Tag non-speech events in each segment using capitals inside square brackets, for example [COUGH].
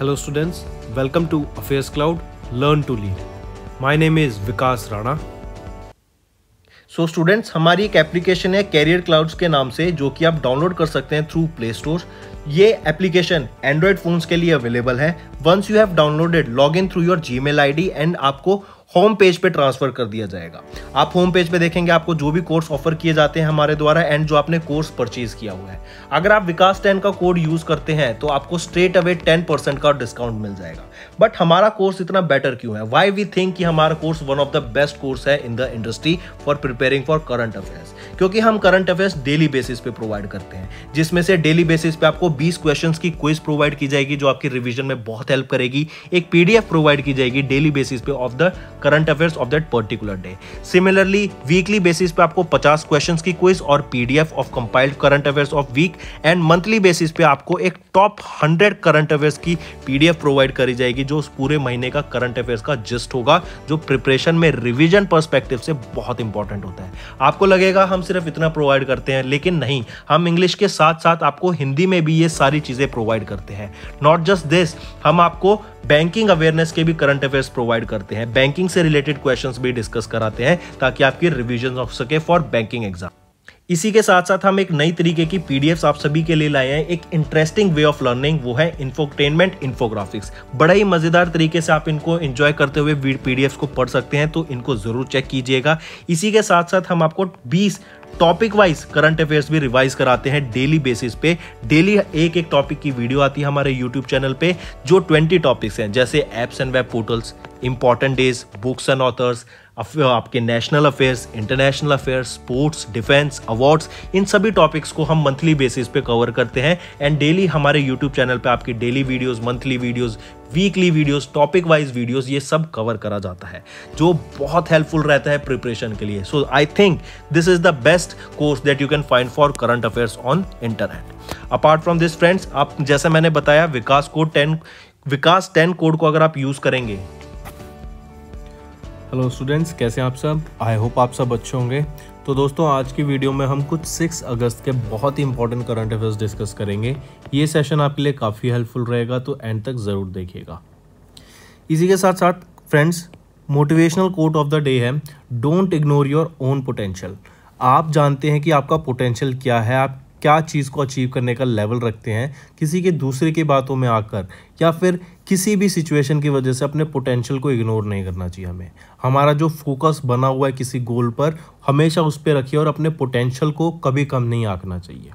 Hello students, welcome to Affairs Cloud Learn to Lead. My name is Vikas Rana. So so students हमारी एक application है career clouds के नाम से जो कि आप डाउनलोड कर सकते हैं थ्रू प्ले स्टोर ये एप्लीकेशन एंड्रॉयड फोन्स के लिए अवेलेबल है once you have downloaded log in through your Gmail and आपको होम पेज पे ट्रांसफर कर दिया जाएगा आप होम पेज पे देखेंगे आपको जो भी कोर्स ऑफर किए जाते हैं हमारे द्वारा एंड जो आपने कोर्स परचेज किया हुआ है अगर आप विकास टेन का कोड यूज करते हैं तो आपको स्ट्रेट अवे टेन परसेंट का डिस्काउंट मिल जाएगा बट हमारा कोर्स इतना बेटर क्यों है वाई वी थिंक कि हमारा course one of the best course है in the industry for preparing for current affairs क्योंकि हम करंट अफेयर्स डेली बेसिस पे प्रोवाइड करते हैं जिसमें से डेली बेसिस पे आपको 20 क्वेश्चंस की क्विज प्रोवाइड की जाएगी जो आपकी रिवीजन में बहुत हेल्प करेगी एक पीडीएफ प्रोवाइड की जाएगी डेली बेसिस पे of the current affairs of that particular day similarly weekly basis पे आपको 50 क्वेश्चन की क्विज और PDF of compiled current affairs of week and monthly basis पे आपको एक टॉप हंड्रेड करंट अफेयर्स की पीडीएफ प्रोवाइड करी जाएगी जो उस पूरे महीने का करंट अफेयर्स का जिस्ट होगा जो प्रिपरेशन में रिविजन परस्पेक्टिव से बहुत इंपॉर्टेंट होता है आपको लगेगा हम सिर्फ इतना प्रोवाइड करते हैं लेकिन नहीं हम इंग्लिश के साथ साथ आपको हिंदी में भी ये सारी चीज़ें प्रोवाइड करते हैं नॉट जस्ट दिस हम आपको बैंकिंग अवेयरनेस के भी करंट अफेयर्स प्रोवाइड करते हैं बैंकिंग से रिलेटेड क्वेश्चन भी डिस्कस कराते हैं ताकि आपकी रिविजन हो सके फॉर बैंकिंग एग्जाम इसी के साथ साथ हम एक नई तरीके की पी आप सभी के लिए लाए हैं एक इंटरेस्टिंग वे ऑफ लर्निंग वो है इन्फोटेनमेंट इन्फोग्राफिक्स बड़ा ही मजेदार तरीके से आप इनको एंजॉय करते हुए पी को पढ़ सकते हैं तो इनको जरूर चेक कीजिएगा इसी के साथ साथ हम आपको 20 टॉपिक वाइज करंट अफेयर्स भी रिवाइज कराते हैं डेली बेसिस पे डेली एक एक टॉपिक की वीडियो आती है हमारे यूट्यूब चैनल पे जो 20 टॉपिक्स हैं जैसे apps and web portals important days books and authors आपके national affairs international affairs sports defence awards इन सभी टॉपिक्स को हम मंथली बेसिस पे कवर करते हैं एंड डेली हमारे यूट्यूब चैनल पे आपकी daily videos monthly videos weekly videos topic wise videos ये सब कवर करा जाता है जो बहुत हेल्पफुल रहता है प्रिपरेशन के लिए so I think this is the best course that you can find for current affairs on internet apart from this friends आप जैसे मैंने बताया विकास को टेन विकास टेन कोड को अगर आप यूज करेंगे हेलो स्टूडेंट्स कैसे हैं आप सब आई होप आप सब अच्छे होंगे तो दोस्तों आज की वीडियो में हम कुछ 6 अगस्त के बहुत ही इंपॉर्टेंट करंट अफेयर्स डिस्कस करेंगे ये सेशन आपके लिए काफ़ी हेल्पफुल रहेगा तो एंड तक ज़रूर देखिएगा इसी के साथ साथ friends motivational quote of the day है don't ignore your own potential आप जानते हैं कि आपका पोटेंशियल क्या है आप क्या चीज़ को अचीव करने का लेवल रखते हैं किसी के दूसरे की बातों में आकर या फिर किसी भी सिचुएशन की वजह से अपने पोटेंशियल को इग्नोर नहीं करना चाहिए हमें हमारा जो फोकस बना हुआ है किसी गोल पर हमेशा उस पर रखिए और अपने पोटेंशियल को कभी कम नहीं आंकना चाहिए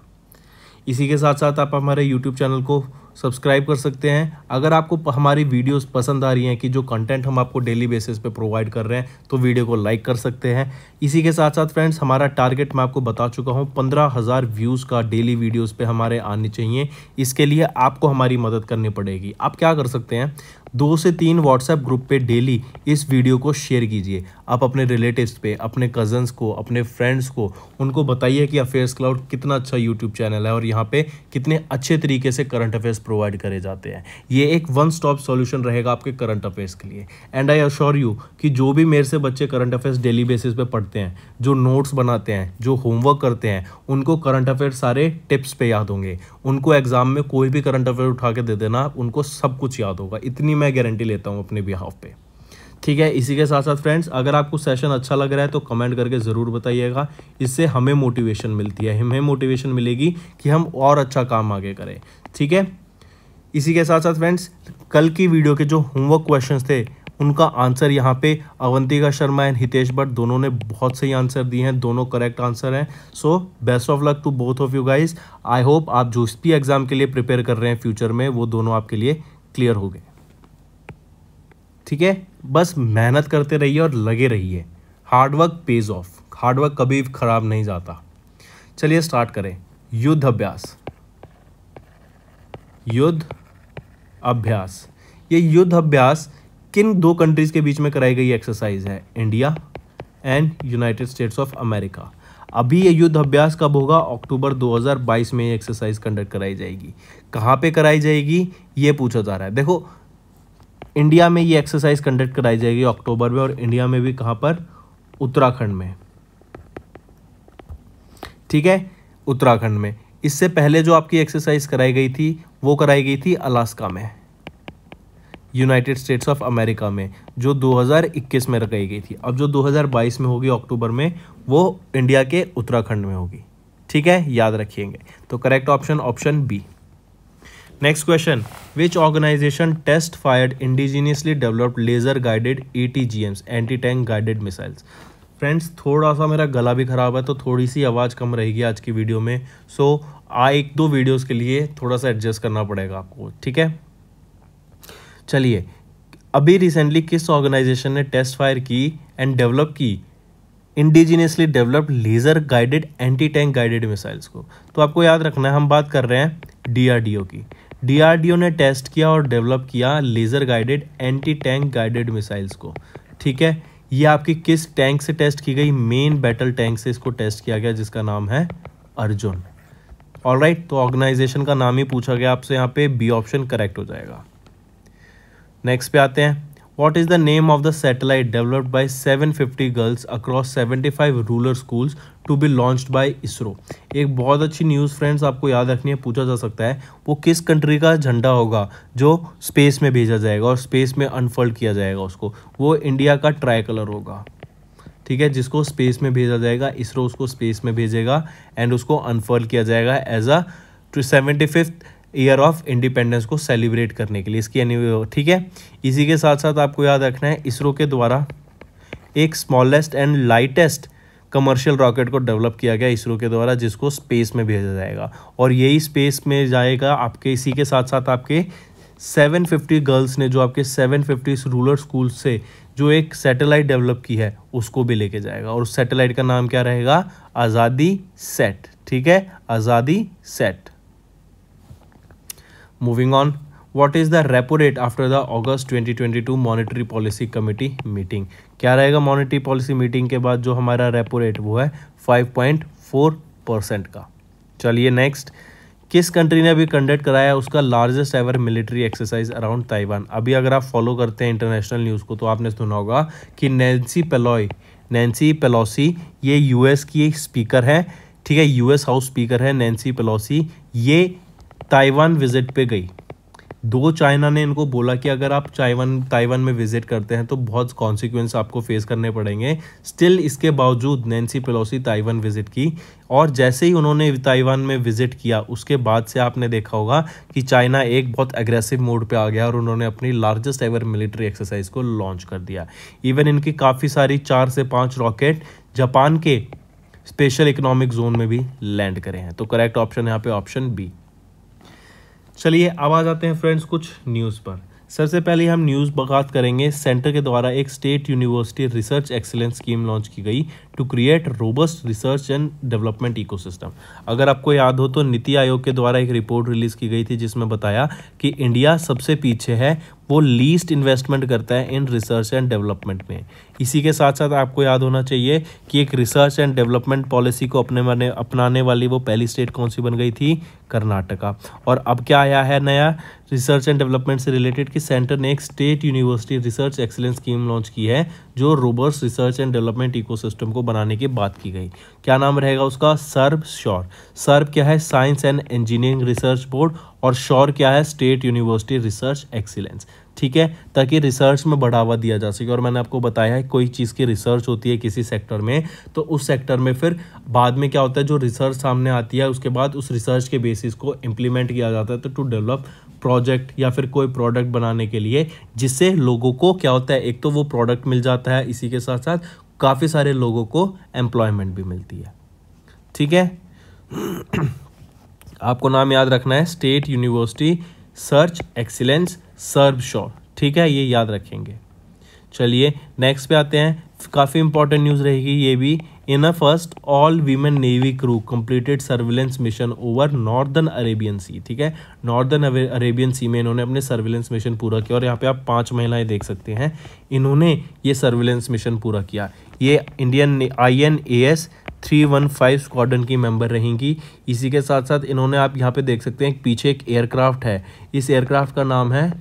इसी के साथ साथ आप हमारे यूट्यूब चैनल को सब्सक्राइब कर सकते हैं अगर आपको हमारी वीडियोस पसंद आ रही हैं कि जो कंटेंट हम आपको डेली बेसिस पे प्रोवाइड कर रहे हैं तो वीडियो को लाइक कर सकते हैं इसी के साथ साथ फ्रेंड्स हमारा टारगेट मैं आपको बता चुका हूँ पंद्रह हज़ार व्यूज़ का डेली वीडियोज़ पर हमारे आने चाहिए इसके लिए आपको हमारी मदद करनी पड़ेगी आप क्या कर सकते हैं दो से तीन व्हाट्सएप ग्रुप पे डेली इस वीडियो को शेयर कीजिए आप अपने रिलेटिव्स पे अपने कज़न्स को अपने फ्रेंड्स को उनको बताइए कि अफेयर्स क्लाउड कितना अच्छा यूट्यूब चैनल है और यहाँ पे कितने अच्छे तरीके से करंट अफेयर्स प्रोवाइड करे जाते हैं ये एक वन स्टॉप सॉल्यूशन रहेगा आपके करंट अफेयर्स के लिए एंड आई अश्योर यू कि जो भी मेरे से बच्चे करंट अफेयर्स डेली बेसिस पे पढ़ते हैं जो नोट्स बनाते हैं जो होमवर्क करते हैं उनको करंट अफेयर्स सारे टिप्स पे याद होंगे उनको एग्जाम में कोई भी करंट अफेयर उठा के दे देना उनको सब कुछ याद होगा इतनी मैं गारंटी लेता हूँ अपने बिहाफ पे ठीक है इसी के साथ साथ फ्रेंड्स अगर आपको सेशन अच्छा लग रहा है तो कमेंट करके ज़रूर बताइएगा इससे हमें मोटिवेशन मिलती है हमें मोटिवेशन मिलेगी कि हम और अच्छा काम आगे करें ठीक है इसी के साथ साथ फ्रेंड्स कल की वीडियो के जो होमवर्क क्वेश्चन थे उनका आंसर यहाँ पे अवंतिका शर्मा एंड हितेश भट्ट दोनों ने बहुत सही आंसर दिए हैं दोनों करेक्ट आंसर हैं so best of luck to both of you guys I hope आप जो भी एग्ज़ाम के लिए प्रिपेयर कर रहे हैं फ्यूचर में वो दोनों आपके लिए क्लियर हो गए ठीक है बस मेहनत करते रहिए और लगे रहिए हार्डवर्क पेज ऑफ हार्डवर्क कभी ख़राब नहीं जाता चलिए स्टार्ट करें युद्ध अभ्यास युद्ध अभ्यास ये युद्ध अभ्यास किन दो कंट्रीज़ के बीच में कराई गई एक्सरसाइज है India and United States of America अभी ये युद्ध अभ्यास कब होगा अक्टूबर 2022 में ये एक्सरसाइज कंडक्ट कराई जाएगी कहाँ पे कराई जाएगी ये पूछा जा रहा है देखो इंडिया में ये एक्सरसाइज कंडक्ट कराई जाएगी अक्टूबर में और इंडिया में भी कहाँ पर उत्तराखंड में ठीक है उत्तराखंड में इससे पहले जो आपकी एक्सरसाइज कराई गई थी वो कराई गई थी अलास्का में यूनाइटेड स्टेट्स ऑफ अमेरिका में जो 2021 में रखाई गई थी अब जो 2022 में होगी अक्टूबर में वो इंडिया के उत्तराखंड में होगी ठीक है याद रखिएंगे तो correct option option B next question which organisation test fired indigenously developed laser guided A T G Ms anti tank guided missiles friends थोड़ा सा मेरा गला भी ख़राब है तो थोड़ी सी आवाज़ कम रहेगी आज की वीडियो में सो so, आ एक दो वीडियोस के लिए थोड़ा सा एडजस्ट करना पड़ेगा आपको ठीक है चलिए अभी रिसेंटली किस ऑर्गेनाइजेशन ने टेस्ट फायर की एंड डेवलप की indigenously developed laser guided anti tank guided missiles को तो आपको याद रखना है हम बात कर रहे हैं डीआरडीओ की डीआरडीओ ने टेस्ट किया और डेवलप किया laser guided anti tank guided missiles को ठीक है ये आपकी किस टैंक से टेस्ट की गई मेन बैटल टैंक से इसको टेस्ट किया गया जिसका नाम है अर्जुन ऑल राइट तो ऑर्गेनाइजेशन का नाम ही पूछा गया आपसे यहाँ पे बी ऑप्शन करेक्ट हो जाएगा नेक्स्ट पे आते हैं What is the name of the satellite developed by 750 girls across 75 rural school to be launched by ISRO एक बहुत अच्छी न्यूज़ फ्रेंड्स आपको याद रखनी है पूछा जा सकता है वो किस कंट्री का झंडा होगा जो स्पेस में भेजा जाएगा और स्पेस में अनफोल्ड किया जाएगा उसको वो इंडिया का ट्राई कलर होगा ठीक है जिसको स्पेस में भेजा जाएगा इसरो उसको स्पेस में भेजेगा एंड उसको अनफोल्ड किया जाएगा as a seventy fifth year of independence को सेलिब्रेट करने के लिए इसकी एनिवे ठीक है इसी के साथ साथ आपको याद रखना है इसरो के द्वारा एक smallest and lightest commercial rocket को डेवलप किया गया इसरो के द्वारा जिसको स्पेस में भेजा जाएगा और यही स्पेस में जाएगा आपके इसी के साथ साथ आपके 750 गर्ल्स ने जो आपके 750 रूरल स्कूल से जो एक सैटेलाइट डेवलप की है उसको भी लेके जाएगा और उस सैटेलाइट का नाम क्या रहेगा आज़ादी सेट ठीक है आज़ादी set Moving on, what is the repo rate after the August 2022 monetary policy committee meeting क्या रहेगा मॉनिटरी पॉलिसी मीटिंग के बाद जो हमारा रेपो रेट वो है 5.4 परसेंट का चलिए नेक्स्ट किस कंट्री ने अभी कंडक्ट कराया उसका largest ever military exercise around Taiwan अभी अगर आप फॉलो करते हैं इंटरनेशनल न्यूज़ को तो आपने सुना होगा कि नैन्सी पेलॉय नैन्सी पेलोसी ये यूएस की स्पीकर है ठीक है यूएस हाउस स्पीकर है नैन्सी पेलोसी ये ताइवान विजिट पे गई दो चाइना ने इनको बोला कि अगर आप चाइवान ताइवान में विजिट करते हैं तो बहुत कॉन्सिक्वेंस आपको फेस करने पड़ेंगे स्टिल इसके बावजूद नैन्सी पेलोसी ताइवान विजिट की और जैसे ही उन्होंने ताइवान में विजिट किया उसके बाद से आपने देखा होगा कि चाइना एक बहुत एग्रेसिव मोड पे आ गया और उन्होंने अपनी लार्जेस्ट एवर मिलिट्री एक्सरसाइज को लॉन्च कर दिया इवन इनकी काफ़ी सारी चार से पाँच रॉकेट जापान के स्पेशल इकोनॉमिक जोन में भी लैंड करे हैं तो करेक्ट ऑप्शन यहाँ पे ऑप्शन बी चलिए अब आ जाते हैं फ्रेंड्स कुछ न्यूज़ पर सबसे पहले हम न्यूज़ बात करेंगे सेंटर के द्वारा एक state university research excellence scheme launch की गई to create robust research and development ecosystem अगर आपको याद हो तो नीति आयोग के द्वारा एक रिपोर्ट रिलीज़ की गई थी जिसमें बताया कि इंडिया सबसे पीछे है वो लीस्ट इन्वेस्टमेंट करता है इन रिसर्च एंड डेवलपमेंट में इसी के साथ साथ आपको याद होना चाहिए कि एक रिसर्च एंड डेवलपमेंट पॉलिसी को अपने माने अपनाने वाली वो पहली स्टेट कौन सी बन गई थी कर्नाटका और अब क्या आया है नया रिसर्च एंड डेवलपमेंट से रिलेटेड कि सेंटर ने एक state university research excellence scheme launch की है जो robust research and development ecosystem को बनाने की बात की गई क्या नाम रहेगा उसका सर्ब श्योर सर्ब क्या है science and engineering research board और श्योर क्या है स्टेट यूनिवर्सिटी रिसर्च एक्सीलेंस ठीक है ताकि रिसर्च में बढ़ावा दिया जा सके और मैंने आपको बताया है कोई चीज़ की रिसर्च होती है किसी सेक्टर में तो उस सेक्टर में फिर बाद में क्या होता है जो रिसर्च सामने आती है उसके बाद उस रिसर्च के बेसिस को इम्प्लीमेंट किया जाता है तो टू डेवलप प्रोजेक्ट या फिर कोई प्रोडक्ट बनाने के लिए जिससे लोगों को क्या होता है एक तो वो प्रोडक्ट मिल जाता है इसी के साथ साथ काफ़ी सारे लोगों को एम्प्लॉयमेंट भी मिलती है ठीक है [CLEARS THROAT] आपको नाम याद रखना है state university search excellence SERB SURE ठीक है ये याद रखेंगे चलिए नेक्स्ट पे आते हैं काफ़ी इंपॉर्टेंट न्यूज़ रहेगी ये भी in a first all women navy crew completed surveillance mission over northern Arabian sea ठीक है नॉर्दर्न अरेबियन सी में इन्होंने अपने सर्विलेंस मिशन पूरा किया और यहाँ पे आप पांच महिलाएं देख सकते हैं इन्होंने ये सर्विलेंस मिशन पूरा किया ये Indian I N A S three one five squadron की मेंबर रहेंगी इसी के साथ साथ इन्होंने आप यहाँ पे देख सकते हैं पीछे एक एयरक्राफ्ट है इस एयरक्राफ्ट का नाम है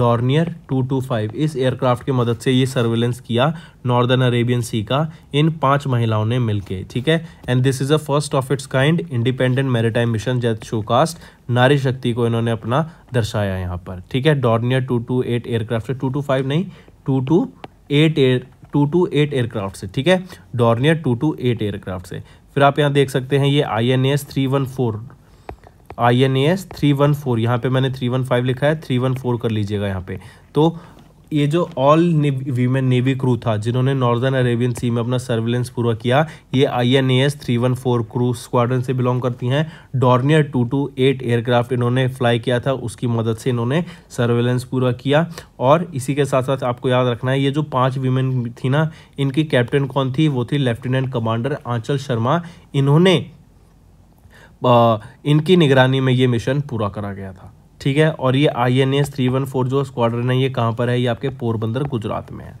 डॉर्नियर 225 इस एयरक्राफ्ट की मदद से ये सर्वेलेंस किया नॉर्दर्न अरेबियन सी का इन पांच महिलाओं ने मिलके ठीक है and this is a first of its kind independent maritime mission that showcased नारी शक्ति को इन्होंने अपना दर्शाया यहाँ पर ठीक है डॉर्नियर 228 एयरक्राफ्ट टू 225 नहीं 228 air two two eight aircraft से ठीक है Dornier two two eight aircraft से फिर आप यहाँ देख सकते हैं ये I N S three one four I N S three one four यहाँ पर मैंने थ्री वन फाइव लिखा है थ्री वन फोर कर लीजिएगा यहाँ पे तो ये जो ऑल वीमेन नेवी क्रू था जिन्होंने नॉर्दर्न अरेबियन सी में अपना सर्विलेंस पूरा किया ये I N A S three one four crew squadron से बिलोंग करती हैं Dornier two two eight aircraft इन्होंने फ्लाई किया था उसकी मदद से इन्होंने सर्विलेंस पूरा किया और इसी के साथ साथ आपको याद रखना है ये जो पाँच वीमेन थी ना इनकी कैप्टन कौन थी वो थी लेफ्टिनेंट कमांडर आंचल शर्मा इन्होंने इनकी निगरानी में ये मिशन पूरा करा गया था ठीक है और ये I N S three one four जो स्क्वाड्रन है ये कहाँ पर है ये आपके पोरबंदर गुजरात में है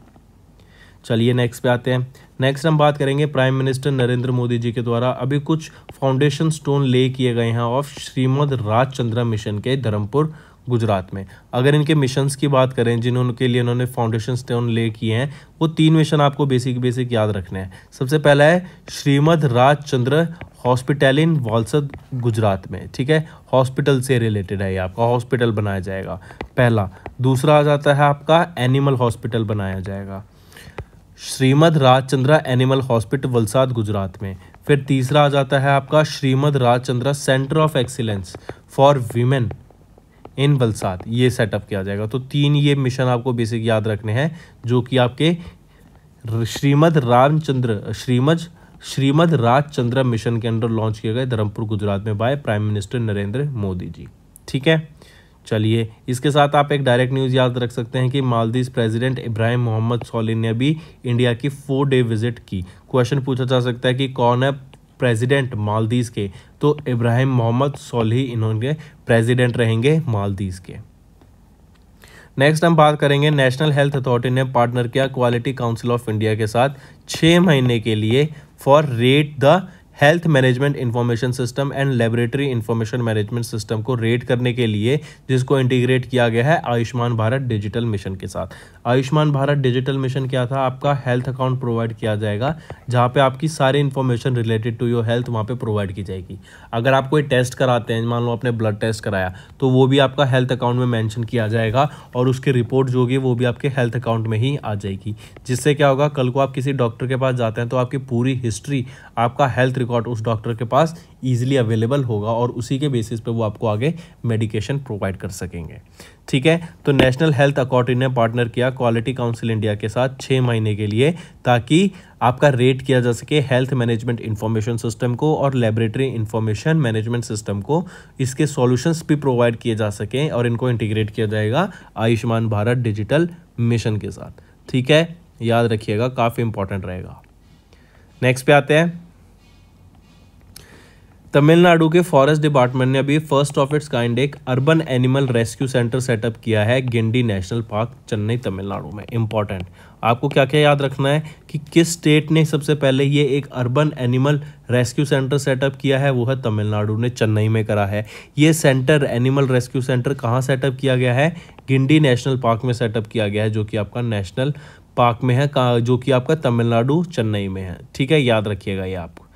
चलिए नेक्स्ट पे आते हैं नेक्स्ट हम बात करेंगे प्राइम मिनिस्टर नरेंद्र मोदी जी के द्वारा अभी कुछ फाउंडेशन स्टोन ले किए गए हैं ऑफ श्रीमद राजचंद्र मिशन के धर्मपुर गुजरात में अगर इनके मिशंस की बात करें जिनके लिए उन्होंने फाउंडेशन स्टोन ले किए हैं वो तीन मिशन आपको बेसिक बेसिक याद रखने हैं सबसे पहला है श्रीमद राजचंद्र हॉस्पिटल इन वालसद गुजरात में ठीक है हॉस्पिटल से रिलेटेड है ये आपका हॉस्पिटल बनाया जाएगा पहला दूसरा आ जाता है आपका एनिमल हॉस्पिटल बनाया जाएगा श्रीमद राजचंद्रा एनिमल हॉस्पिटल वलसाद गुजरात में फिर तीसरा आ जाता है आपका Shrimad Rajchandra centre of excellence for women in Valsad ये सेटअप किया जाएगा तो तीन ये मिशन आपको बेसिक याद रखने हैं जो कि आपके श्रीमद रामचंद्र श्रीमद श्रीमद राजचंद्र मिशन के अंडर लॉन्च किए गए धर्मपुर गुजरात में by prime minister Narendra Modi ji ठीक है चलिए इसके साथ आप एक डायरेक्ट न्यूज़ याद रख सकते हैं कि मालदीव प्रेसिडेंट इब्राहिम मोहम्मद सोलिन ने भी इंडिया की फोर डे विजिट की क्वेश्चन पूछा जा सकता है कि कौन है प्रेसिडेंट मालदीव के तो इब्राहिम मोहम्मद सोलह इन्होंने प्रेसिडेंट रहेंगे मालदीव के नेक्स्ट हम बात करेंगे नेशनल हेल्थ अथॉरिटी ने पार्टनर किया क्वालिटी काउंसिल ऑफ इंडिया के साथ छः महीने के लिए for rate the health management information system and laboratory information management system को रेट करने के लिए जिसको इंटीग्रेट किया गया है आयुष्मान भारत डिजिटल मिशन के साथ आयुष्मान भारत डिजिटल मिशन क्या था आपका हेल्थ अकाउंट प्रोवाइड किया जाएगा जहाँ पे आपकी सारी information related to your health वहाँ पे प्रोवाइड की जाएगी अगर आप कोई टेस्ट कराते हैं मान लो आपने ब्लड टेस्ट कराया तो वो भी आपका हेल्थ अकाउंट में मैंशन किया जाएगा और उसकी रिपोर्ट जो होगी वो भी आपके हेल्थ अकाउंट में ही आ जाएगी जिससे क्या होगा कल को आप किसी डॉक्टर के पास जाते हैं तो आपकी पूरी हिस्ट्री आपका हेल्थ रिकॉर्ड उस डॉक्टर के पास ईजिली अवेलेबल होगा और उसी के बेसिस पे वो आपको आगे मेडिकेशन प्रोवाइड कर सकेंगे ठीक है तो नेशनल हेल्थ अथॉरिटी ने पार्टनर किया क्वालिटी काउंसिल इंडिया के साथ छः महीने के लिए ताकि आपका रेट किया जा सके हेल्थ मैनेजमेंट इन्फॉर्मेशन सिस्टम को और लेबोरेटरी इन्फॉर्मेशन मैनेजमेंट सिस्टम को इसके सॉल्यूशंस भी प्रोवाइड किए जा सकें और इनको इंटीग्रेट किया जाएगा आयुष्मान भारत डिजिटल मिशन के साथ ठीक है याद रखिएगा काफ़ी इंपॉर्टेंट रहेगा नेक्स्ट पे आते हैं तमिलनाडु के फॉरेस्ट डिपार्टमेंट ने अभी फर्स्ट ऑफ इट्स काइंड एक urban animal rescue centre setup किया है गिंडी नेशनल पार्क चेन्नई तमिलनाडु में इंपॉर्टेंट आपको क्या क्या याद रखना है कि किस स्टेट ने सबसे पहले ये एक urban animal rescue centre setup किया है वो है तमिलनाडु ने चेन्नई में करा है ये सेंटर एनिमल रेस्क्यू सेंटर कहाँ सेटअप किया गया है गिंडी नेशनल पार्क में सेटअप किया गया है जो कि आपका नेशनल पार्क में है जो कि आपका तमिलनाडु चेन्नई में है ठीक है याद रखिएगा ये आप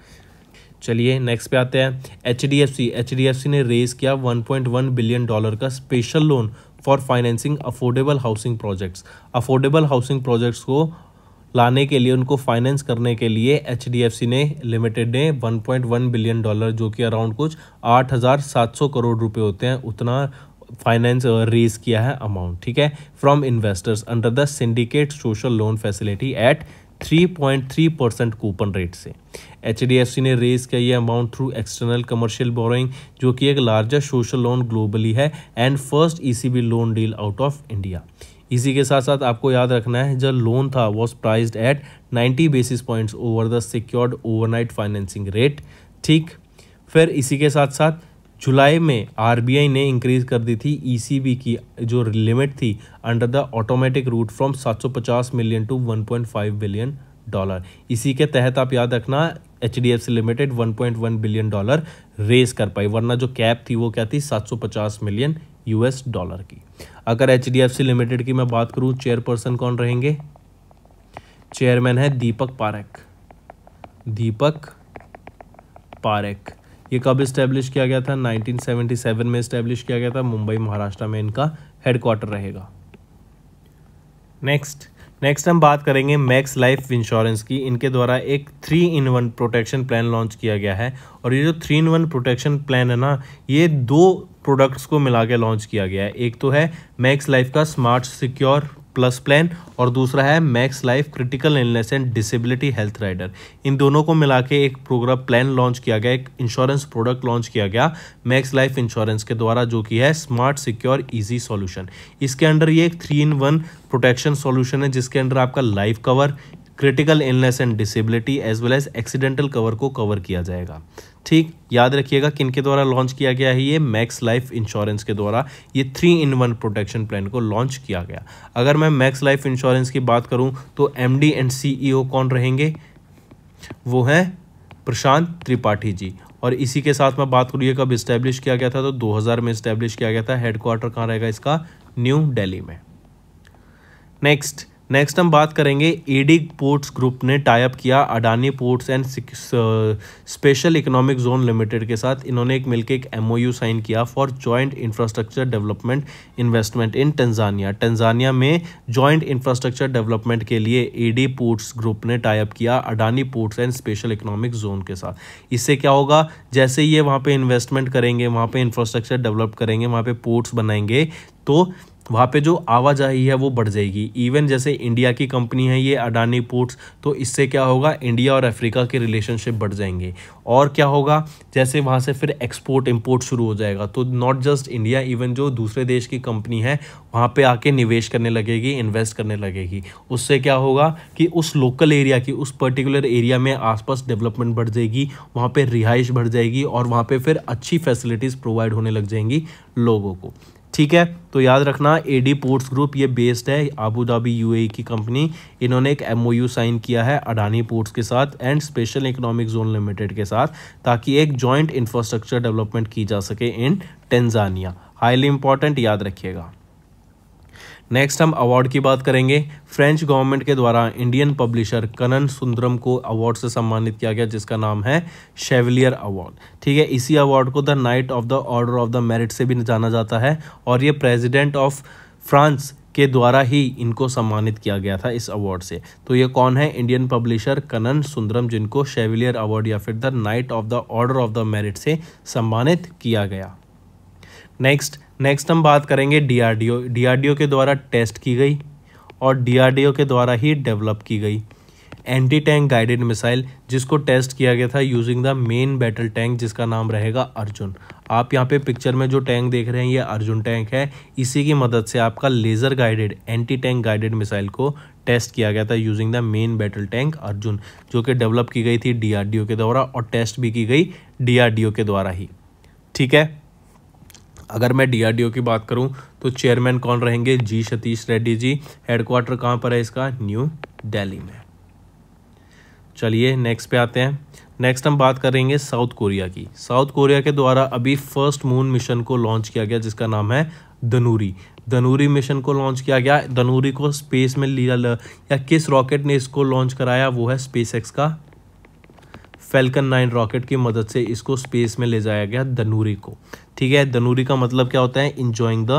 चलिए नेक्स्ट पे आते हैं H D F C H D F C ने रेज किया 1.1 बिलियन डॉलर का special loan for financing affordable housing projects affordable housing projects को लाने के लिए उनको फाइनेंस करने के लिए एच डी एफ सी ने लिमिटेड ने 1.1 बिलियन डॉलर जो कि अराउंड कुछ 8,700 करोड़ रुपए होते हैं उतना फाइनेंस रेज uh, किया है अमाउंट ठीक है from investors under the syndicate social loan facility at 3.3 percent coupon rate से एच ने रेज किया यह amount through external commercial borrowing जो कि एक लार्जर सोशल लोन ग्लोबली है and first e loan deal out of India इसी के साथ साथ आपको याद रखना है जो लोन था was priced at 90 basis points over the secured overnight financing rate ठीक फिर इसी के साथ साथ जुलाई में आरबीआई ने इंक्रीज कर दी थी ईसीबी e की जो लिमिट थी under the automatic route from 750 million to 1.5 billion dollar इसी के तहत आप याद रखना H D F C limited 1.1 billion dollar raise कर पाई वरना जो कैप थी वो क्या थी 750 मिलियन यूएस डॉलर की अगर H D F C limited की मैं बात करूं चेयरपर्सन कौन रहेंगे चेयरमैन है दीपक पारेख दीपक पारेख ये कब इस्टेब्लिश किया गया था 1977 में इस्टेब्लिश किया गया था मुंबई महाराष्ट्र में इनका हेडक्वार्टर रहेगा नेक्स्ट नेक्स्ट हम बात करेंगे मैक्स लाइफ इंश्योरेंस की इनके द्वारा एक three in one protection plan launch किया गया है और ये जो three in one protection plan है ना ये दो प्रोडक्ट्स को मिला के लॉन्च किया गया है एक तो है मैक्स लाइफ का स्मार्ट सिक्योर प्लस प्लान और दूसरा है Max Life critical illness and disability health rider इन दोनों को मिला के एक प्रोग्राम प्लान लॉन्च किया गया एक इंश्योरेंस प्रोडक्ट लॉन्च किया गया मैक्स लाइफ इंश्योरेंस के द्वारा जो कि है स्मार्ट सिक्योर ईजी सॉल्यूशन इसके अंडर ये एक three in one protection solution है जिसके अंडर आपका life cover critical illness and disability as well as accidental cover को कवर किया जाएगा ठीक याद रखिएगा किन के द्वारा लॉन्च किया गया है ये मैक्स लाइफ इंश्योरेंस के द्वारा ये three in one protection plan को लॉन्च किया गया अगर मैं मैक्स लाइफ इंश्योरेंस की बात करूं तो एम डी एंड सीईओ कौन रहेंगे वो हैं प्रशांत त्रिपाठी जी और इसी के साथ मैं बात करूँ ये कब इस्टेब्लिश किया गया था तो हजार में इस्टेब्लिश किया गया था हेडक्वार्टर कहाँ रहेगा इसका न्यू डेली में नेक्स्ट नेक्स्ट हम बात करेंगे ईडी पोर्ट्स ग्रुप ने टाइप किया Adani ports and special economic zone limited के साथ इन्होंने एक मिलकर एक एमओयू साइन किया for joint infrastructure development investment in Tanzania Tanzania में जॉइंट इंफ्रास्ट्रक्चर डेवलपमेंट के लिए ईडी पोर्ट्स ग्रुप ने टाइप किया Adani ports and special economic zone के साथ इससे क्या होगा जैसे ये वहाँ पर इन्वेस्टमेंट करेंगे वहाँ पर इंफ्रास्ट्रक्चर डेवलप करेंगे वहाँ पर पोर्ट्स बनाएंगे तो वहाँ पे जो आवाजाही है वो बढ़ जाएगी इवन जैसे इंडिया की कंपनी है ये अडानी पोर्ट्स तो इससे क्या होगा इंडिया और अफ्रीका के रिलेशनशिप बढ़ जाएंगे और क्या होगा जैसे वहाँ से फिर एक्सपोर्ट इम्पोर्ट शुरू हो जाएगा तो नॉट जस्ट इंडिया इवन जो दूसरे देश की कंपनी है वहाँ पे आके निवेश करने लगेगी इन्वेस्ट करने लगेगी उससे क्या होगा कि उस लोकल एरिया की उस पर्टिकुलर एरिया में आसपास डेवलपमेंट बढ़ जाएगी वहाँ पर रिहाइश बढ़ जाएगी और वहाँ पर फिर अच्छी फैसिलिटीज़ प्रोवाइड होने लग जाएंगी लोगों को ठीक है तो याद रखना एडी पोर्ट्स ग्रुप ये बेस्ड है आबू धाबी यूएई की कंपनी इन्होंने एक एमओयू साइन किया है अडानी पोर्ट्स के साथ and special economic zone limited के साथ ताकि एक जॉइंट इंफ्रास्ट्रक्चर डेवलपमेंट की जा सके इन टेंजानिया हाईली इंपॉर्टेंट याद रखिएगा नेक्स्ट हम अवार्ड की बात करेंगे फ्रेंच गवर्नमेंट के द्वारा इंडियन पब्लिशर कनन सुंदरम को अवार्ड से सम्मानित किया गया जिसका नाम है शेवलियर अवार्ड ठीक है इसी अवार्ड को the knight of the order of the merit से भी जाना जाता है और ये प्रेजिडेंट ऑफ फ्रांस के द्वारा ही इनको सम्मानित किया गया था इस अवार्ड से तो ये कौन है इंडियन पब्लिशर कनन सुंदरम जिनको शेविलियर अवार्ड या फिर the knight of the order of the merit से सम्मानित किया गया नेक्स्ट नेक्स्ट हम बात करेंगे डीआरडीओ डीआरडीओ के द्वारा टेस्ट की गई और डीआरडीओ के द्वारा ही डेवलप की गई एंटी टैंक गाइडेड मिसाइल जिसको टेस्ट किया गया था using the main battle tank जिसका नाम रहेगा अर्जुन आप यहाँ पे पिक्चर में जो टैंक देख रहे हैं ये अर्जुन टैंक है इसी की मदद से आपका laser guided anti tank guided missile को टेस्ट किया गया था using the main battle tank Arjun जो कि डेवलप की गई थी डीआरडीओ के द्वारा और टेस्ट भी की गई डीआरडीओ के द्वारा ही ठीक है अगर मैं डीआरडीओ की बात करूं तो चेयरमैन कौन रहेंगे जी सतीश रेड्डी जी हेडक्वार्टर कहाँ पर है इसका न्यू दिल्ली में चलिए नेक्स्ट पे आते हैं नेक्स्ट हम बात करेंगे साउथ कोरिया की साउथ कोरिया के द्वारा अभी फर्स्ट मून मिशन को लॉन्च किया गया जिसका नाम है धनूरी धनूरी मिशन को लॉन्च किया गया धनूरी को स्पेस में लिया या किस रॉकेट ने इसको लॉन्च कराया वो है स्पेसएक्स का फेल्कन नाइन रॉकेट की मदद से इसको स्पेस में ले जाया गया धनूरी को ठीक है धनूरी का मतलब क्या होता है इंजॉइंग द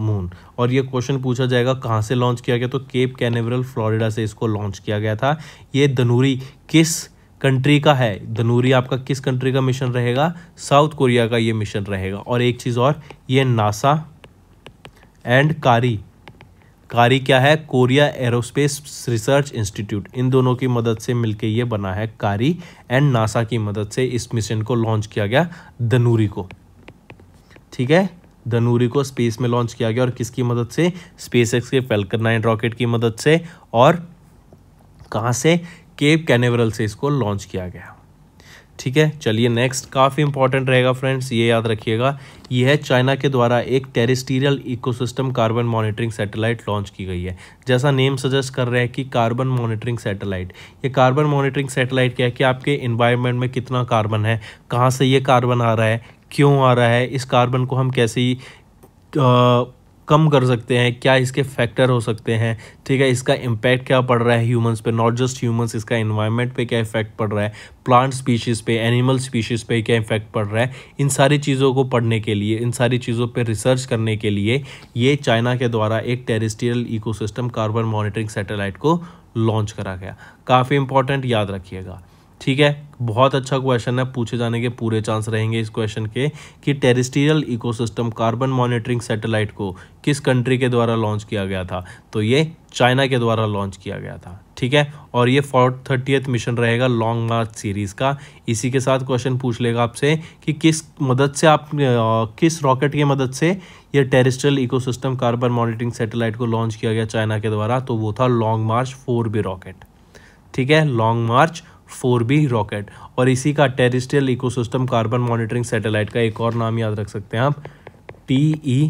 मून और ये क्वेश्चन पूछा जाएगा कहाँ से लॉन्च किया गया तो केप कैनेवरल फ्लोरिडा से इसको लॉन्च किया गया था ये धनूरी किस कंट्री का है धनूरी आपका किस कंट्री का मिशन रहेगा साउथ कोरिया का ये मिशन रहेगा और एक चीज़ और ये नासा एंड कारी कारी क्या है कोरिया एरोस्पेस रिसर्च इंस्टीट्यूट इन दोनों की मदद से मिलके ये बना है कारी एंड नासा की मदद से इस मिशन को लॉन्च किया गया धनूरी को ठीक है धनूरी को स्पेस में लॉन्च किया गया और किसकी मदद से स्पेस एक्स के फेल्कन नाइन रॉकेट की मदद से और कहाँ से केप कैनेवरल से इसको लॉन्च किया गया ठीक है चलिए नेक्स्ट काफ़ी इंपॉर्टेंट रहेगा फ्रेंड्स ये याद रखिएगा यह है चाइना के द्वारा एक terrestrial ecosystem carbon monitoring satellite launch की गई है जैसा नेम सजेस्ट कर रहे हैं कि कार्बन मॉनिटरिंग सैटेलाइट ये कार्बन मॉनिटरिंग सैटेलाइट क्या है कि आपके इन्वायरमेंट में कितना कार्बन है कहाँ से ये कार्बन आ रहा है क्यों आ रहा है इस कार्बन को हम कैसे आ, कम कर सकते हैं क्या इसके फैक्टर हो सकते हैं ठीक है इसका इम्पैक्ट क्या पड़ रहा है ह्यूमंस पे नॉट जस्ट ह्यूमंस इसका इन्वायरमेंट पे क्या इफेक्ट पड़ रहा है प्लांट स्पीशीज़ पे एनिमल स्पीशीज़ पे क्या इफेक्ट पड़ रहा है इन सारी चीज़ों को पढ़ने के लिए इन सारी चीज़ों पे रिसर्च करने के लिए ये चाइना के द्वारा एक terrestrial ecosystem carbon monitoring satellite को लॉन्च करा गया काफ़ी इंपॉर्टेंट याद रखिएगा ठीक है बहुत अच्छा क्वेश्चन है पूछे जाने के पूरे चांस रहेंगे इस क्वेश्चन के कि terrestrial ecosystem carbon monitoring satellite को किस कंट्री के द्वारा लॉन्च किया गया था तो ये चाइना के द्वारा लॉन्च किया गया था ठीक है और ये फोर्थ थर्टियथ मिशन रहेगा लॉन्ग मार्च सीरीज का इसी के साथ क्वेश्चन पूछ लेगा आपसे कि किस मदद से आप किस रॉकेट की मदद से ये terrestrial ecosystem carbon monitoring satellite को लॉन्च किया गया चाइना के द्वारा तो वो था लॉन्ग मार्च फोर बी रॉकेट ठीक है लॉन्ग मार्च फोर बी रॉकेट और इसी का terrestrial ecosystem carbon monitoring satellite का एक और नाम याद रख सकते हैं आप T E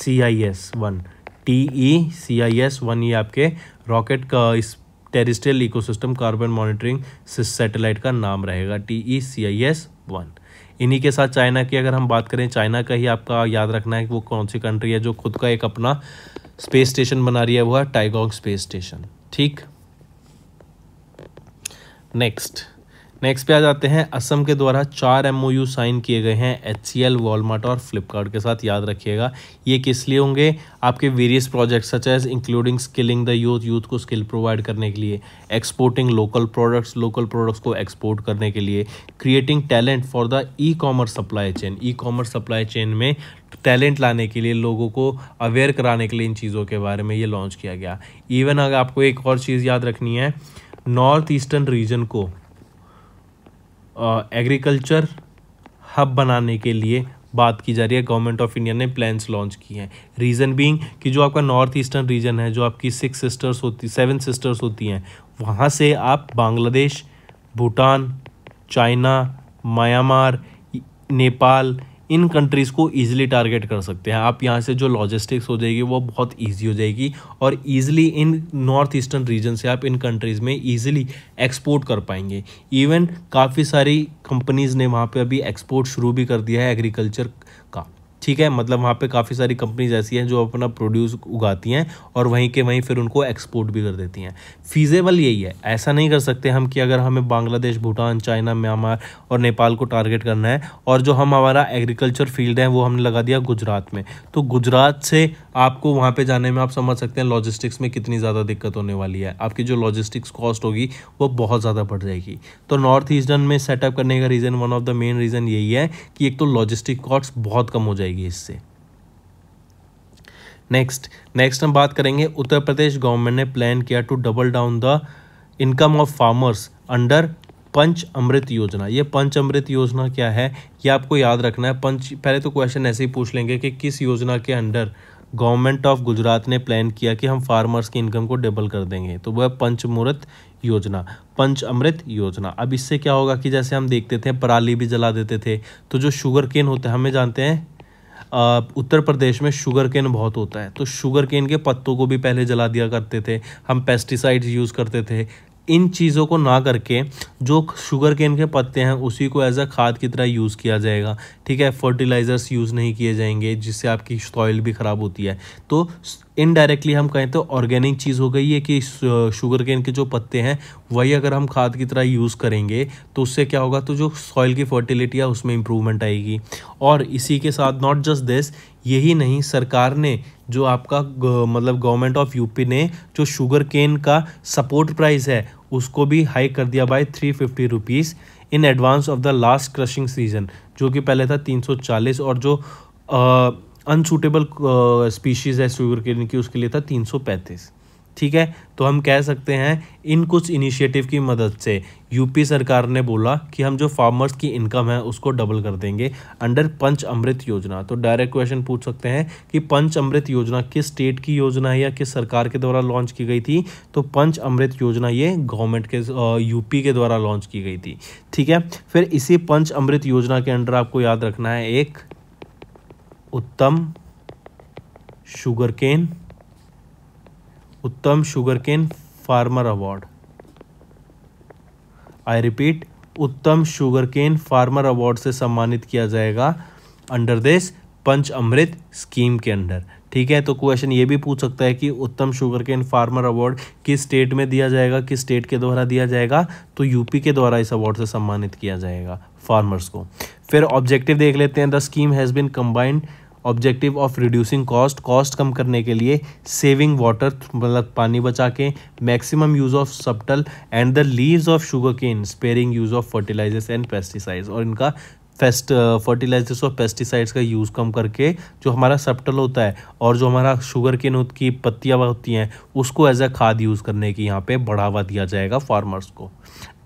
C I S one T E C I S one ये आपके रॉकेट का इस terrestrial ecosystem carbon monitoring satellite का नाम रहेगा T E C I S one इन्हीं के साथ चाइना की अगर हम बात करें चाइना का ही आपका याद रखना है कि वो कौन सी कंट्री है जो खुद का एक अपना स्पेस स्टेशन बना रही है वो है टाइगोंग स्पेस स्टेशन ठीक नेक्स्ट नेक्स्ट पे आ जाते हैं असम के द्वारा चार एमओयू साइन किए गए हैं एच सी एल वॉलमार्ट और फ्लिपकार्ट के साथ याद रखिएगा ये किस लिए होंगे आपके various project such as including skilling the youth youth को स्किल प्रोवाइड करने के लिए exporting local products local products को एक्सपोर्ट करने के लिए creating talent for the e commerce supply chain e commerce supply chain में टैलेंट लाने के लिए लोगों को अवेयर कराने के लिए इन चीज़ों के बारे में ये लॉन्च किया गया इवन अगर आपको एक और चीज़ याद रखनी है नॉर्थ ईस्टर्न रीजन को एग्रीकल्चर हब बनाने के लिए बात की जा रही है गवर्नमेंट ऑफ इंडिया ने प्लान्स लॉन्च किए हैं रीज़न बीइंग कि जो आपका नॉर्थ ईस्टर्न रीजन है जो आपकी सिक्स सिस्टर्स होती सेवन सिस्टर्स होती हैं वहाँ से आप बांग्लादेश भूटान चाइना म्यांमार नेपाल इन कंट्रीज़ को ईजिली टारगेट कर सकते हैं आप यहाँ से जो लॉजिस्टिक्स हो जाएगी वो बहुत ईजी हो जाएगी और ईजिली इन नॉर्थ ईस्टर्न रीजन से आप इन कंट्रीज़ में ईजिली एक्सपोर्ट कर पाएंगे इवन काफ़ी सारी कंपनीज़ ने वहाँ पर अभी एक्सपोर्ट शुरू भी कर दिया है एग्रीकल्चर ठीक है मतलब वहाँ पे काफ़ी सारी कंपनीज ऐसी हैं जो अपना प्रोड्यूस उगाती हैं और वहीं के वहीं फिर उनको एक्सपोर्ट भी कर देती हैं फीजेबल यही है ऐसा नहीं कर सकते हम कि अगर हमें बांग्लादेश भूटान चाइना म्यांमार और नेपाल को टारगेट करना है और जो हम हमारा एग्रीकल्चर फील्ड है वो हमने लगा दिया गुजरात में तो गुजरात से आपको वहाँ पे जाने में आप समझ सकते हैं लॉजिस्टिक्स में कितनी ज़्यादा दिक्कत होने वाली है आपकी जो लॉजिस्टिक्स कॉस्ट होगी वो बहुत ज़्यादा बढ़ जाएगी तो नॉर्थ ईस्टर्न में सेटअप करने का reason one of the main reason यही है कि एक तो लॉजिस्टिक कॉस्ट बहुत कम हो जाएगी इससे नेक्स्ट नेक्स्ट हम बात करेंगे उत्तर प्रदेश गवर्नमेंट ने प्लान किया to double down the income of farmers under Panch Amrit Yojana ये पंच अमृत योजना क्या है ये आपको याद रखना है पंच पहले तो क्वेश्चन ऐसे ही पूछ लेंगे कि किस योजना के अंडर गवर्नमेंट ऑफ गुजरात ने प्लान किया कि हम फार्मर्स की इनकम को डबल कर देंगे तो वह पंचमूर्त योजना पंच अमृत योजना अब इससे क्या होगा कि जैसे हम देखते थे पराली भी जला देते थे तो जो शुगर केन होते हैं हमें जानते हैं उत्तर प्रदेश में शुगर केन बहुत होता है तो शुगर केन के पत्तों को भी पहले जला दिया करते थे हम पेस्टिसाइड्स यूज़ करते थे इन चीज़ों को ना करके जो शुगर केन के पत्ते हैं उसी को एज अ खाद की तरह यूज़ किया जाएगा ठीक है फर्टिलाइज़र्स यूज़ नहीं किए जाएंगे जिससे आपकी सॉइल भी ख़राब होती है तो इनडायरेक्टली हम कहें तो ऑर्गेनिक चीज़ हो गई है कि शुगर केन के जो पत्ते हैं वही अगर हम खाद की तरह यूज़ करेंगे तो उससे क्या होगा तो जो सॉइल की फर्टिलिटी है उसमें इम्प्रूवमेंट आएगी और इसी के साथ नॉट जस्ट दिस यही नहीं सरकार ने जो आपका मतलब गवर्नमेंट ऑफ यूपी ने जो शुगर केन का सपोर्ट प्राइस है उसको भी हाई कर दिया by three fifty rupees in advance of the last crushing season जो कि पहले था तीन सौ चालीस और जो आ, अनसूटेबल स्पीशीज़ uh, है सूर्यकिरण की उसके लिए था तीन ठीक है तो हम कह सकते हैं इन कुछ इनिशिएटिव की मदद से यूपी सरकार ने बोला कि हम जो फार्मर्स की इनकम है उसको डबल कर देंगे अंडर पंच अमृत योजना तो डायरेक्ट क्वेश्चन पूछ सकते हैं कि पंच अमृत योजना किस स्टेट की योजना है या किस सरकार के द्वारा लॉन्च की गई थी तो पंच अमृत योजना ये गवर्नमेंट के यूपी uh, के द्वारा लॉन्च की गई थी ठीक है फिर इसी पंच अमृत योजना के अंडर आपको याद रखना है एक Uttam sugarcane Uttam sugar cane farmer award I repeat Uttam sugarcane farmer award से सम्मानित किया जाएगा under this Panch Amrit scheme के अंडर ठीक है तो क्वेश्चन ये भी पूछ सकता है कि उत्तम शुगर फार्मर अवार्ड किस स्टेट में दिया जाएगा किस स्टेट के द्वारा दिया जाएगा तो यूपी के द्वारा इस अवार्ड से सम्मानित किया जाएगा फार्मर्स को फिर ऑब्जेक्टिव देख लेते हैं the scheme has been combined objective of reducing cost cost कम करने के लिए सेविंग वाटर मतलब पानी बचा के maximum use of subtle and the leaves of sugar cane sparing use of fertilizers and pesticides और इनका फेस्ट फर्टिलाइजर्स और पेस्टिसाइड्स का यूज़ कम करके जो हमारा सप्टल होता है और जो हमारा शुगर केन की पत्तियाँ होती हैं उसको एज अ खाद यूज़ करने की यहाँ पे बढ़ावा दिया जाएगा फार्मर्स को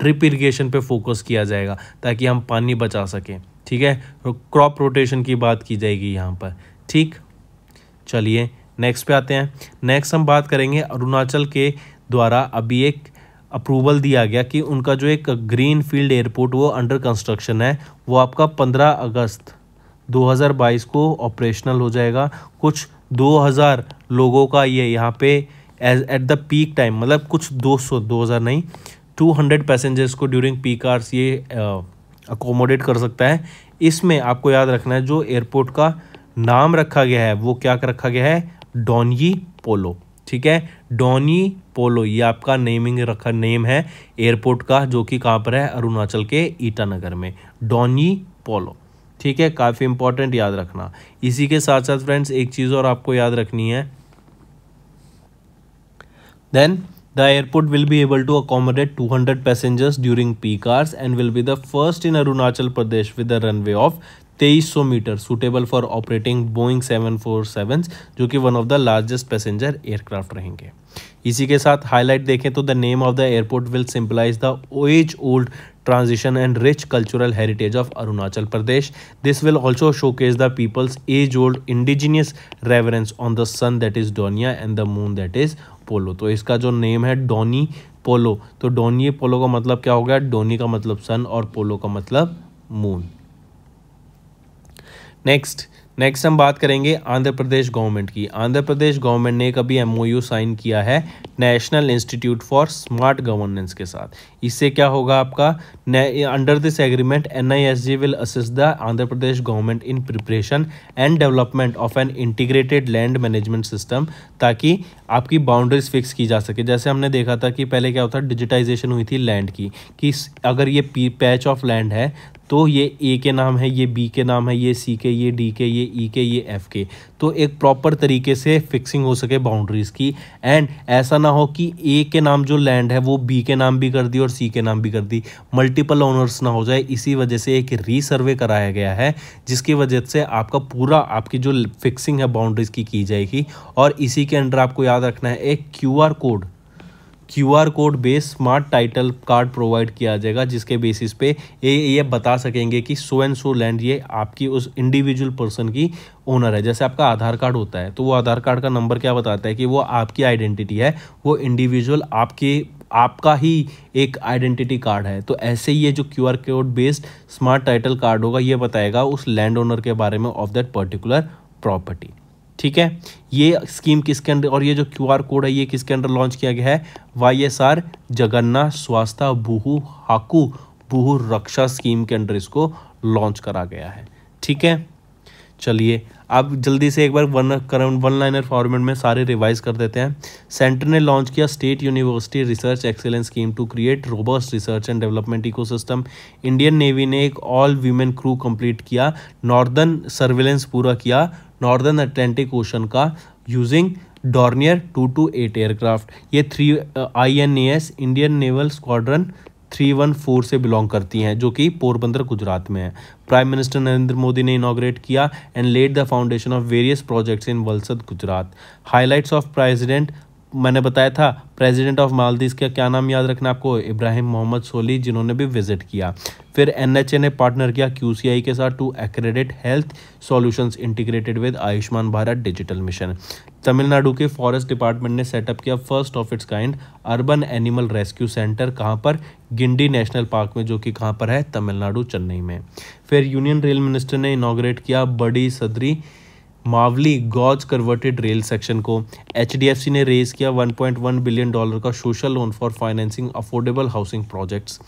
ड्रिप इरिगेशन पे फोकस किया जाएगा ताकि हम पानी बचा सकें ठीक है तो क्रॉप रोटेशन की बात की जाएगी यहाँ पर ठीक चलिए नेक्स्ट पे आते हैं नेक्स्ट हम बात करेंगे अरुणाचल के द्वारा अभी एक अप्रूवल दिया गया कि उनका जो एक ग्रीन फील्ड एयरपोर्ट वो अंडर कंस्ट्रक्शन है वो आपका पंद्रह अगस्त 2022 को ऑपरेशनल हो जाएगा कुछ 2000 लोगों का ये यहाँ पे as at the peak time मतलब कुछ 200 2000 नहीं टू हंड्रेड पैसेंजर्स को ड्यूरिंग पी कार्स ये अकोमोडेट कर सकता है इसमें आपको याद रखना है जो एयरपोर्ट का नाम रखा गया है वो क्या रखा गया है डोनी पोलो ठीक है डोनी पोलो ये आपका नेमिंग रखा नेम है एयरपोर्ट का जो कि कहाँ पर है अरुणाचल के ईटानगर में डोनी पोलो ठीक है काफ़ी इंपॉर्टेंट याद रखना इसी के साथ साथ फ्रेंड्स एक चीज़ और आपको याद रखनी है then The airport will be able to accommodate 200 passengers during peak hours and will be the first in Arunachal Pradesh with a runway of 2300 metre suitable for operating Boeing 747s जो कि one of the largest passenger aircraft रहेंगे इसी के साथ highlight देखें तो the name of the airport will symbolise the age old transition and rich cultural heritage of Arunachal Pradesh. This will also showcase the people's age-old indigenous reverence on the sun that is Donia and the moon that is पोलो तो इसका जो name है Downey पोलो तो Downey पोलो का मतलब क्या हो गया डोनी का मतलब सन और पोलो का मतलब मून नेक्स्ट नेक्स्ट हम बात करेंगे आंध्र प्रदेश गवर्नमेंट की आंध्र प्रदेश गवर्नमेंट ने एक अभी एमओयू साइन किया है national institute for smart governance के साथ इससे क्या होगा आपका under this agreement N I S G will assist the Andhra Pradesh government in preparation and development of an integrated land management system ताकि आपकी बाउंड्रीज फिक्स की जा सके जैसे हमने देखा था कि पहले क्या होता डिजिटाइजेशन हुई थी लैंड की कि अगर ये पैच ऑफ लैंड है तो ये ए के नाम है ये बी के नाम है ये सी के ये डी के ये ई e के ये एफ के तो एक प्रॉपर तरीके से फिक्सिंग हो सके बाउंड्रीज़ की एंड ऐसा ना हो कि ए के नाम जो लैंड है वो बी के नाम भी कर दी और सी के नाम भी कर दी मल्टीपल ओनर्स ना हो जाए इसी वजह से एक रीसर्वे कराया गया है जिसकी वजह से आपका पूरा आपकी जो फिक्सिंग है बाउंड्रीज़ की की जाएगी और इसी के अंडर आपको याद रखना है एक Q code Q R code base smart title card provide किया जाएगा जिसके बेसिस पे ये ये बता सकेंगे कि सो एंड सो लैंड ये आपकी उस इंडिविजुअल पर्सन की ओनर है जैसे आपका आधार कार्ड होता है तो वो आधार कार्ड का नंबर क्या बताता है कि वो आपकी आइडेंटिटी है वो इंडिविजुअल आपके आपका ही एक आइडेंटिटी कार्ड है तो ऐसे ही ये जो Q R code based smart title card होगा ये बताएगा उस लैंड ओनर के बारे में ऑफ दैट पर्टिकुलर प्रॉपर्टी ठीक है ये स्कीम किसके अंडर और ये जो क्यू आर कोड है ये किसके अंडर लॉन्च किया गया है वाई एस आर जगन्ना स्वास्थ्य बुहू हाकू बुहू रक्षा स्कीम के अंडर इसको लॉन्च करा गया है ठीक है चलिए अब जल्दी से एक बार one current one liner format में सारे रिवाइज कर देते हैं सेंटर ने लॉन्च किया state university research excellence scheme to create robust research and development ecosystem Indian navy ने एक ऑल वीमेन क्रू कंप्लीट किया नॉर्दर्न सर्विलेंस पूरा किया नॉर्दर्न अटलांटिक ओशन का using Dornier two two eight aircraft ये three I N A S Indian naval squadron three one four से belong करती हैं जो कि पोरबंदर गुजरात में है प्राइम मिनिस्टर नरेंद्र मोदी ने इनाग्रेट किया and laid the foundation of various projects in Valsad Gujarat highlights of president मैंने बताया था प्रेसिडेंट ऑफ मालदीव का क्या नाम याद रखना आपको इब्राहिम मोहम्मद सोली जिन्होंने भी विजिट किया फिर एनएचए ने पार्टनर किया क्यूसीआई के साथ to accredit health solutions integrated with Ayushman Bharat digital mission Tamil Nadu के फॉरेस्ट डिपार्टमेंट ने सेटअप किया first of its kind urban animal rescue centre कहाँ पर गिंडी नेशनल पार्क में जो कि कहाँ पर है तमिलनाडु चेन्नई में फिर यूनियन रेल मिनिस्टर ने इनाग्रेट किया Badi Sadri Mavli gauge converted rail section को एच ने रेज किया 1.1 बिलियन डॉलर का social loan for financing affordable housing projects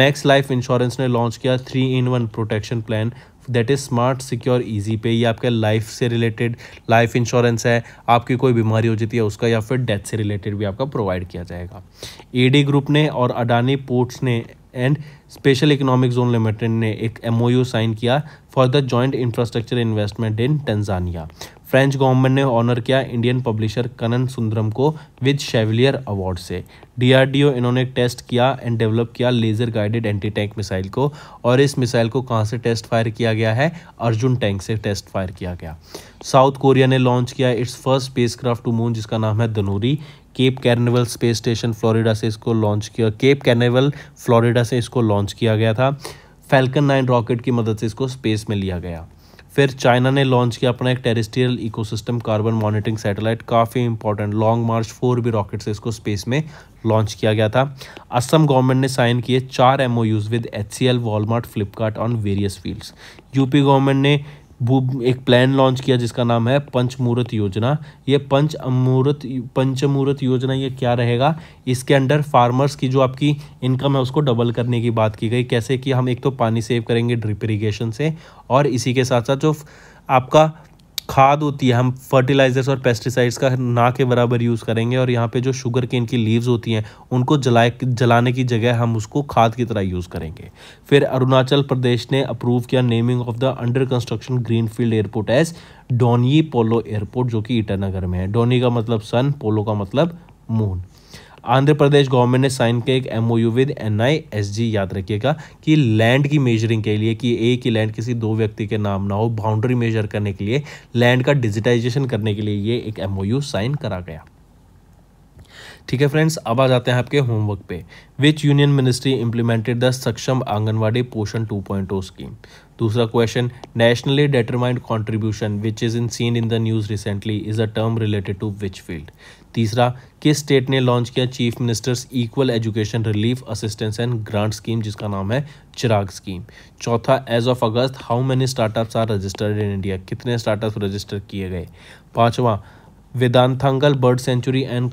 Max Life insurance ने लॉन्च किया three in one protection plan that is smart secure easy पे ये आपके लाइफ से रिलेटेड लाइफ इंश्योरेंस है आपकी कोई बीमारी हो जाती है उसका या फिर डेथ से रिलेटेड भी आपका प्रोवाइड किया जाएगा ए ग्रुप ने और अडानी पोर्ट्स ने and special economic zone limited ने एक एमओयू साइन किया for the joint infrastructure investment in Tanzania French government ने ऑनर किया इंडियन पब्लिशर कनन सुंदरम को विद शेवलियर अवार्ड से डीआरडीओ इन्होंने टेस्ट किया एंड डेवलप किया laser guided anti tank missile को और इस मिसाइल को कहाँ से टेस्ट फायर किया गया है अर्जुन टैंक से टेस्ट फायर किया गया साउथ कोरिया ने लॉन्च किया its first spacecraft to moon जिसका नाम है Danuri Cape Canaveral space station Florida से इसको लॉन्च किया केप कैर्निवल फ्लोरिडा से इसको लॉन्च किया गया था फैल्कन नाइन रॉकेट की मदद से इसको स्पेस में लिया गया फिर चाइना ने लॉन्च किया अपना एक terrestrial ecosystem carbon monitoring satellite काफ़ी इंपॉर्टेंट लॉन्ग मार्च फोर भी रॉकेट से इसको स्पेस में लॉन्च किया गया था असम गवर्नमेंट ने साइन किए चार MoUs use with H C L Walmart Flipkart on various fields UP government ने वो एक प्लान लॉन्च किया जिसका नाम है पंचमूर्त योजना ये पंच अमूर्त पंचमूर्त योजना ये क्या रहेगा इसके अंडर फार्मर्स की जो आपकी इनकम है उसको डबल करने की बात की गई कैसे कि हम एक तो पानी सेव करेंगे ड्रिप इरीगेशन से और इसी के साथ साथ जो आपका खाद होती है हम फर्टिलाइजर्स और पेस्टिसाइड्स का ना के बराबर यूज़ करेंगे और यहाँ पे जो शुगर केन की लीव्स होती हैं उनको जलाए जलाने की जगह हम उसको खाद की तरह यूज़ करेंगे फिर अरुणाचल प्रदेश ने अप्रूव किया naming of the under construction greenfield airport as Donyi Polo airport जो कि ईटानगर में है डोनी का मतलब सन पोलो का मतलब मून आंध्र प्रदेश गवर्नमेंट ने साइन किया एक M O U with N I S G याद रखिएगा कि लैंड की मेजरिंग के लिए कि एक ही लैंड किसी दो व्यक्ति के नाम ना हो बाउंड्री मेजर करने के लिए लैंड का डिजिटाइजेशन करने के लिए ये एक एम ओ यू साइन करा गया ठीक है फ्रेंड्स अब आ जाते हैं आपके होमवर्क पे which union ministry implemented the Saksham Anganwadi Poshan 2.0 scheme दूसरा question nationally determined contribution which is in seen in the news recently is a term related to which field तीसरा किस स्टेट ने लॉन्च किया chief ministers equal education relief assistance and grant scheme जिसका नाम है Chirag scheme चौथा as of August how many startups are registered in India कितने startups register किए गए पाँचवा Vedanthangal bird sanctuary and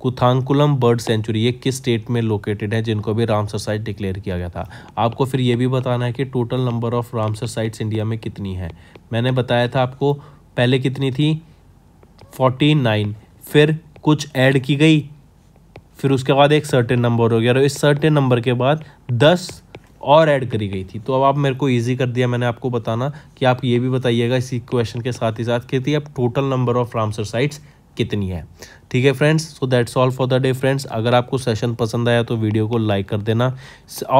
Koonthankulam bird sanctuary ये किस स्टेट में लोकेटेड है जिनको भी रामसर साइट डिक्लेयर किया गया था आपको फिर ये भी बताना है कि total number of Ramsar sites India में कितनी है मैंने बताया था आपको पहले कितनी थी फोर्टी नाइन फिर कुछ ऐड की गई फिर उसके बाद एक सर्टेन नंबर हो गया और इस सर्टेन नंबर के बाद दस और ऐड करी गई थी तो अब आप मेरे को इजी कर दिया मैंने आपको बताना कि आप ये भी बताइएगा इसी क्वेश्चन के साथ ही साथ कहती अब total number of Ramsar sites कितनी है ठीक है friends so that's all for the day friends अगर आपको सेशन पसंद आया तो वीडियो को लाइक कर देना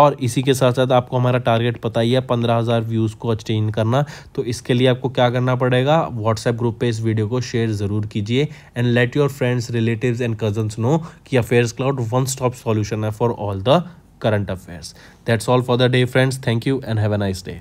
और इसी के साथ साथ आपको हमारा टारगेट पता ही है पंद्रह हज़ार व्यूज़ को अचेन करना तो इसके लिए आपको क्या करना पड़ेगा व्हाट्सएप ग्रुप पे इस वीडियो को शेयर ज़रूर कीजिए and let your friends relatives and cousins know कि affairs cloud one stop solution है for all the current affairs that's all for the day friends thank you and have a nice day